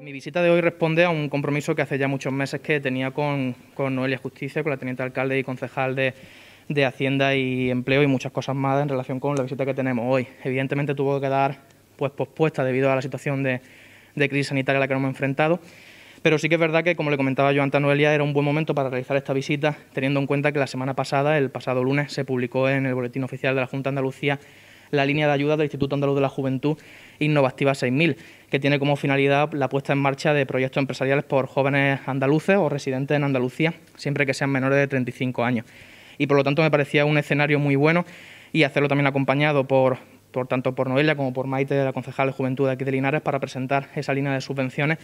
Eh, mi visita de hoy responde a un compromiso que hace ya muchos meses que tenía con, con Noelia Justicia, con la teniente alcalde y concejal de, Hacienda y Empleo y muchas cosas más en relación con la visita que tenemos hoy. Evidentemente tuvo que quedar pues, pospuesta debido a la situación de, crisis sanitaria a la que nos hemos enfrentado. Pero sí que es verdad que, como le comentaba yo antes a Noelia, era un buen momento para realizar esta visita, teniendo en cuenta que la semana pasada, el pasado lunes, se publicó en el Boletín Oficial de la Junta de Andalucía la línea de ayuda del Instituto Andaluz de la Juventud Innovativa 6000, que tiene como finalidad la puesta en marcha de proyectos empresariales por jóvenes andaluces o residentes en Andalucía, siempre que sean menores de 35 años. Y por lo tanto me parecía un escenario muy bueno y hacerlo también acompañado por, por tanto por Noelia como por Maite, de la concejal de Juventud de aquí de Linares, para presentar esa línea de subvenciones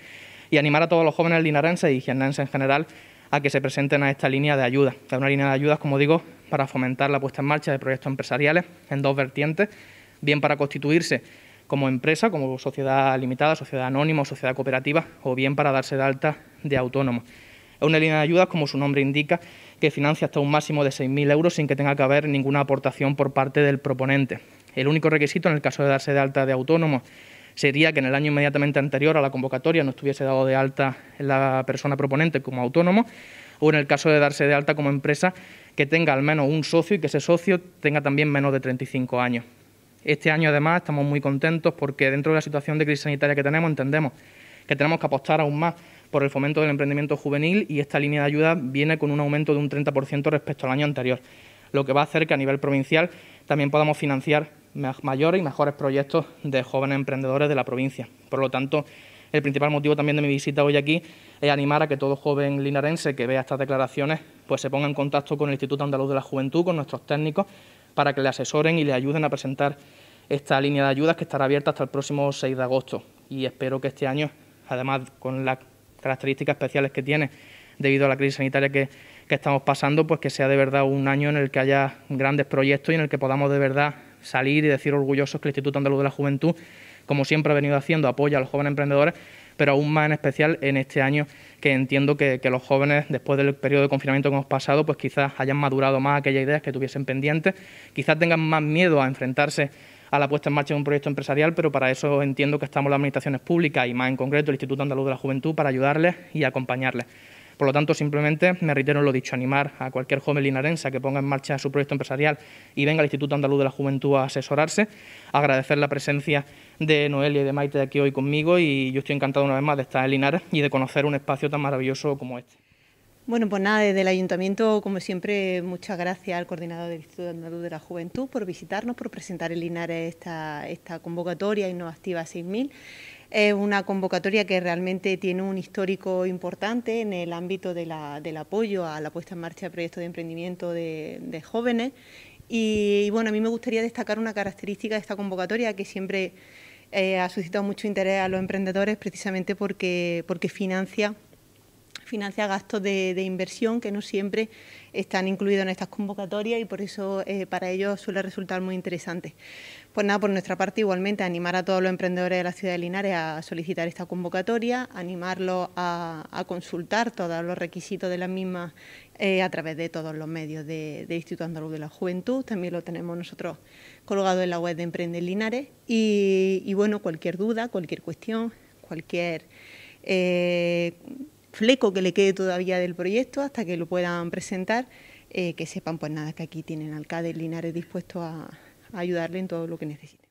y animar a todos los jóvenes linarenses y higienenses en general a que se presenten a esta línea de ayuda. Es una línea de ayudas, como digo, para fomentar la puesta en marcha de proyectos empresariales en dos vertientes, bien para constituirse como empresa, como sociedad limitada, sociedad anónima o sociedad cooperativa, o bien para darse de alta de autónomo. Es una línea de ayudas, como su nombre indica, que financia hasta un máximo de 6.000 euros sin que tenga que haber ninguna aportación por parte del proponente. El único requisito en el caso de darse de alta de autónomo sería que en el año inmediatamente anterior a la convocatoria no estuviese dado de alta la persona proponente como autónomo o en el caso de darse de alta como empresa que tenga al menos un socio y que ese socio tenga también menos de 35 años. Este año además estamos muy contentos porque dentro de la situación de crisis sanitaria que tenemos entendemos que tenemos que apostar aún más por el fomento del emprendimiento juvenil y esta línea de ayuda viene con un aumento de un 30% respecto al año anterior, lo que va a hacer que a nivel provincial también podamos financiar mayores y mejores proyectos de jóvenes emprendedores de la provincia. Por lo tanto, el principal motivo también de mi visita hoy aquí es animar a que todo joven linarense que vea estas declaraciones pues se ponga en contacto con el Instituto Andaluz de la Juventud, con nuestros técnicos, para que le asesoren y le ayuden a presentar esta línea de ayudas que estará abierta hasta el próximo 6 de agosto. Y espero que este año, además con las características especiales que tiene debido a la crisis sanitaria que, que estamos pasando, pues que sea de verdad un año en el que haya grandes proyectos y en el que podamos de verdad salir y decir orgullosos que el Instituto Andaluz de la Juventud, como siempre ha venido haciendo, apoya a los jóvenes emprendedores, pero aún más en especial en este año, que entiendo que, los jóvenes, después del periodo de confinamiento que hemos pasado, pues quizás hayan madurado más aquellas ideas que tuviesen pendientes, quizás tengan más miedo a enfrentarse a la puesta en marcha de un proyecto empresarial, pero para eso entiendo que estamos las administraciones públicas y más en concreto el Instituto Andaluz de la Juventud para ayudarles y acompañarles. Por lo tanto, simplemente me reitero lo dicho, animar a cualquier joven linarense que ponga en marcha su proyecto empresarial y venga al Instituto Andaluz de la Juventud a asesorarse. Agradecer la presencia de Noelia y de Maite aquí hoy conmigo y yo estoy encantado una vez más de estar en Linares y de conocer un espacio tan maravilloso como este. Bueno, pues nada, desde el Ayuntamiento, como siempre, muchas gracias al coordinador del Instituto Andaluz de la Juventud por visitarnos, por presentar en Linares esta, esta convocatoria Innovativa 6000. Es una convocatoria que realmente tiene un histórico importante en el ámbito del apoyo a la puesta en marcha de proyectos de emprendimiento de, jóvenes. Y, bueno, a mí me gustaría destacar una característica de esta convocatoria que siempre eh, ha suscitado mucho interés a los emprendedores precisamente porque, porque financia financia gastos de, inversión que no siempre están incluidos en estas convocatorias y por eso eh, para ellos suele resultar muy interesante. Pues nada, por nuestra parte igualmente animar a todos los emprendedores de la ciudad de Linares a solicitar esta convocatoria, animarlos a, consultar todos los requisitos de la misma eh, a través de todos los medios del de Instituto Andaluz de la Juventud, también lo tenemos nosotros colgado en la web de Emprende Linares y, bueno, cualquier duda, cualquier cuestión, cualquier... Eh, fleco que le quede todavía del proyecto hasta que lo puedan presentar, eh, que sepan pues nada, que aquí tienen alcalde Linares dispuesto a, a ayudarle en todo lo que necesite.